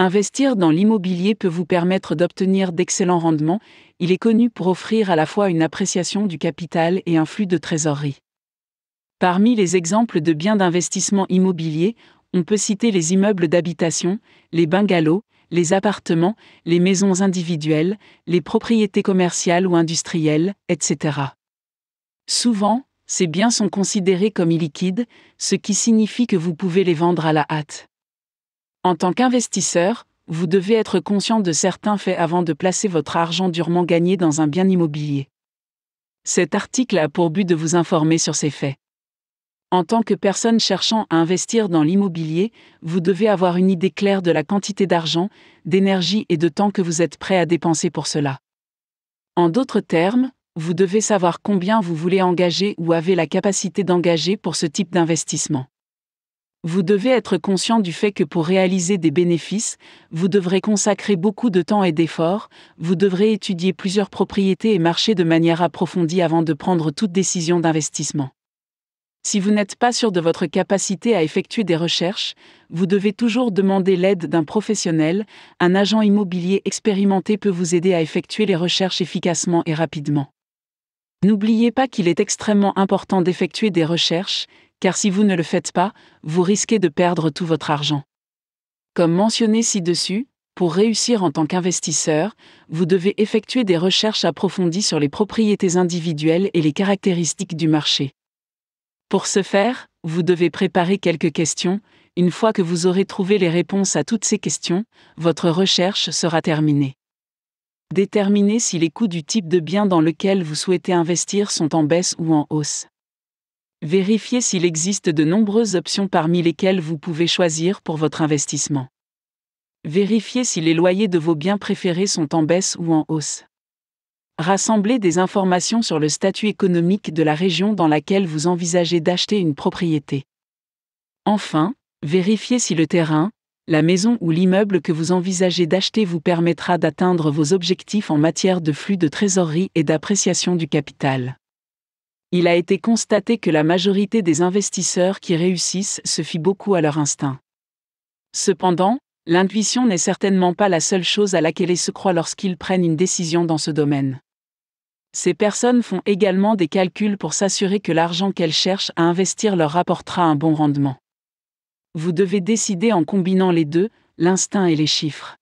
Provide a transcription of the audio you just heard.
Investir dans l'immobilier peut vous permettre d'obtenir d'excellents rendements, il est connu pour offrir à la fois une appréciation du capital et un flux de trésorerie. Parmi les exemples de biens d'investissement immobilier, on peut citer les immeubles d'habitation, les bungalows, les appartements, les maisons individuelles, les propriétés commerciales ou industrielles, etc. Souvent, ces biens sont considérés comme illiquides, ce qui signifie que vous pouvez les vendre à la hâte. En tant qu'investisseur, vous devez être conscient de certains faits avant de placer votre argent durement gagné dans un bien immobilier. Cet article a pour but de vous informer sur ces faits. En tant que personne cherchant à investir dans l'immobilier, vous devez avoir une idée claire de la quantité d'argent, d'énergie et de temps que vous êtes prêt à dépenser pour cela. En d'autres termes, vous devez savoir combien vous voulez engager ou avez la capacité d'engager pour ce type d'investissement vous devez être conscient du fait que pour réaliser des bénéfices, vous devrez consacrer beaucoup de temps et d'efforts, vous devrez étudier plusieurs propriétés et marchés de manière approfondie avant de prendre toute décision d'investissement. Si vous n'êtes pas sûr de votre capacité à effectuer des recherches, vous devez toujours demander l'aide d'un professionnel, un agent immobilier expérimenté peut vous aider à effectuer les recherches efficacement et rapidement. N'oubliez pas qu'il est extrêmement important d'effectuer des recherches, car si vous ne le faites pas, vous risquez de perdre tout votre argent. Comme mentionné ci-dessus, pour réussir en tant qu'investisseur, vous devez effectuer des recherches approfondies sur les propriétés individuelles et les caractéristiques du marché. Pour ce faire, vous devez préparer quelques questions. Une fois que vous aurez trouvé les réponses à toutes ces questions, votre recherche sera terminée. Déterminez si les coûts du type de bien dans lequel vous souhaitez investir sont en baisse ou en hausse. Vérifiez s'il existe de nombreuses options parmi lesquelles vous pouvez choisir pour votre investissement. Vérifiez si les loyers de vos biens préférés sont en baisse ou en hausse. Rassemblez des informations sur le statut économique de la région dans laquelle vous envisagez d'acheter une propriété. Enfin, vérifiez si le terrain, la maison ou l'immeuble que vous envisagez d'acheter vous permettra d'atteindre vos objectifs en matière de flux de trésorerie et d'appréciation du capital il a été constaté que la majorité des investisseurs qui réussissent se fient beaucoup à leur instinct. Cependant, l'intuition n'est certainement pas la seule chose à laquelle ils se croient lorsqu'ils prennent une décision dans ce domaine. Ces personnes font également des calculs pour s'assurer que l'argent qu'elles cherchent à investir leur rapportera un bon rendement. Vous devez décider en combinant les deux, l'instinct et les chiffres.